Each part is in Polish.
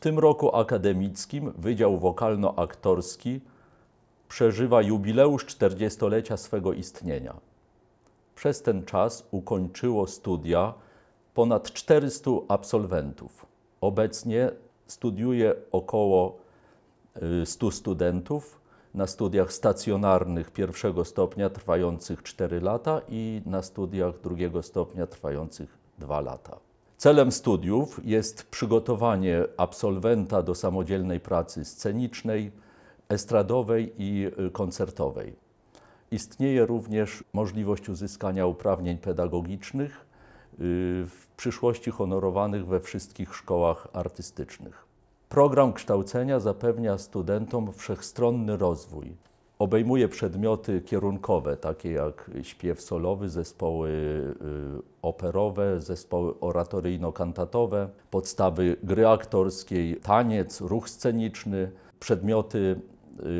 tym roku akademickim Wydział Wokalno-Aktorski przeżywa jubileusz 40-lecia swego istnienia. Przez ten czas ukończyło studia ponad 400 absolwentów. Obecnie studiuje około 100 y, studentów na studiach stacjonarnych pierwszego stopnia trwających 4 lata i na studiach drugiego stopnia trwających 2 lata. Celem studiów jest przygotowanie absolwenta do samodzielnej pracy scenicznej, estradowej i y, koncertowej. Istnieje również możliwość uzyskania uprawnień pedagogicznych, y, w przyszłości honorowanych we wszystkich szkołach artystycznych. Program kształcenia zapewnia studentom wszechstronny rozwój, Obejmuje przedmioty kierunkowe, takie jak śpiew solowy, zespoły y, operowe, zespoły oratoryjno-kantatowe, podstawy gry aktorskiej, taniec, ruch sceniczny, przedmioty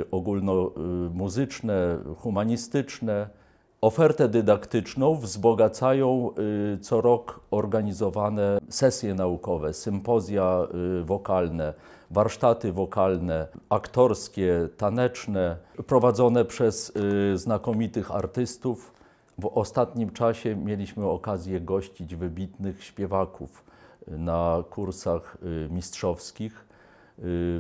y, ogólnomuzyczne, humanistyczne, Ofertę dydaktyczną wzbogacają y, co rok organizowane sesje naukowe, sympozja y, wokalne, warsztaty wokalne, aktorskie, taneczne, prowadzone przez y, znakomitych artystów. W ostatnim czasie mieliśmy okazję gościć wybitnych śpiewaków na kursach mistrzowskich.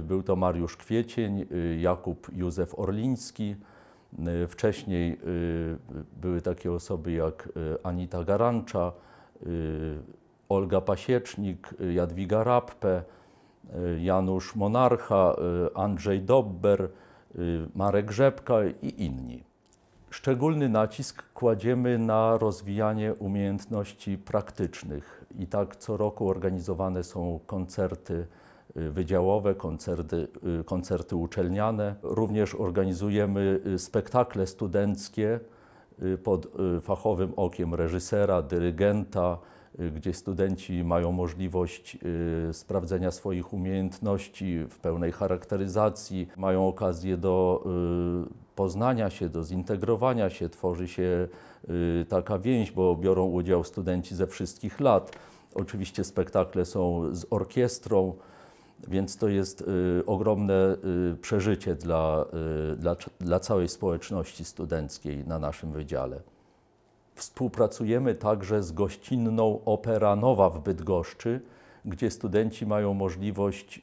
Był to Mariusz Kwiecień, Jakub Józef Orliński. Y, wcześniej y, były takie osoby jak y, Anita Garancza, Olga Pasiecznik, Jadwiga Rappe, Janusz Monarcha, Andrzej Dobber, Marek Rzepka i inni. Szczególny nacisk kładziemy na rozwijanie umiejętności praktycznych i tak co roku organizowane są koncerty Y, wydziałowe, koncerty, y, koncerty uczelniane. Również organizujemy y, spektakle studenckie pod fachowym okiem reżysera, dyrygenta, gdzie studenci mają możliwość sprawdzenia swoich umiejętności w pełnej charakteryzacji, mają okazję do poznania się, do zintegrowania się, tworzy się taka więź, bo biorą udział studenci ze wszystkich lat. Oczywiście spektakle są z orkiestrą. Więc to jest y, ogromne y, przeżycie dla, y, dla, dla całej społeczności studenckiej na naszym wydziale. Współpracujemy także z gościnną Opera Nowa w Bydgoszczy, gdzie studenci mają możliwość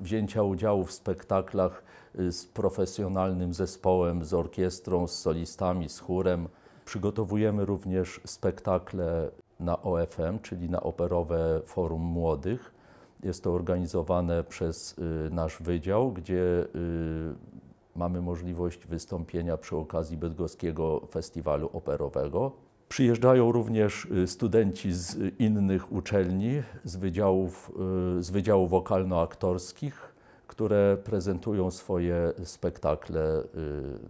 wzięcia udziału w spektaklach z profesjonalnym zespołem, z orkiestrą, z solistami, z chórem. Przygotowujemy również spektakle na OFM, czyli na Operowe Forum Młodych. Jest to organizowane przez y, nasz wydział, gdzie y, mamy możliwość wystąpienia przy okazji Bydgoskiego Festiwalu Operowego. Przyjeżdżają również y, studenci z innych uczelni, z wydziałów, z wydziałów wokalno-aktorskich, które prezentują swoje spektakle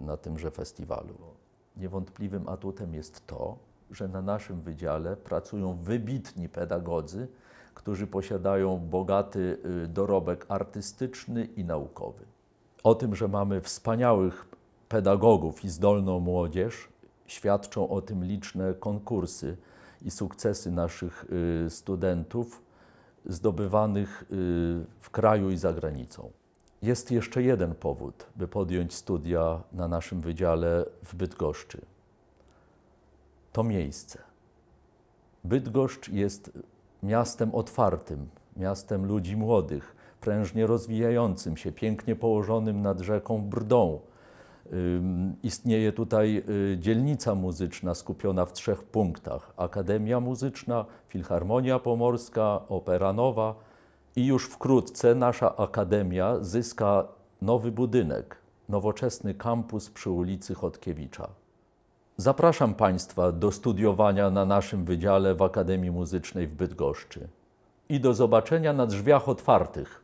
na tymże festiwalu. Niewątpliwym atutem jest to, że na naszym wydziale pracują wybitni pedagodzy, którzy posiadają bogaty y, dorobek artystyczny i naukowy. O tym, że mamy wspaniałych pedagogów i zdolną młodzież, świadczą o tym liczne konkursy i sukcesy naszych y, studentów zdobywanych y, w kraju i za granicą. Jest jeszcze jeden powód, by podjąć studia na naszym wydziale w Bydgoszczy. To miejsce. Bydgoszcz jest miastem otwartym, miastem ludzi młodych, prężnie rozwijającym się, pięknie położonym nad rzeką Brdą. Istnieje tutaj y, dzielnica muzyczna skupiona w trzech punktach: Akademia Muzyczna, Filharmonia Pomorska, Opera Nowa i już wkrótce nasza akademia zyska nowy budynek, nowoczesny kampus przy ulicy Chodkiewicza. Zapraszam Państwa do studiowania na naszym Wydziale w Akademii Muzycznej w Bydgoszczy i do zobaczenia na drzwiach otwartych.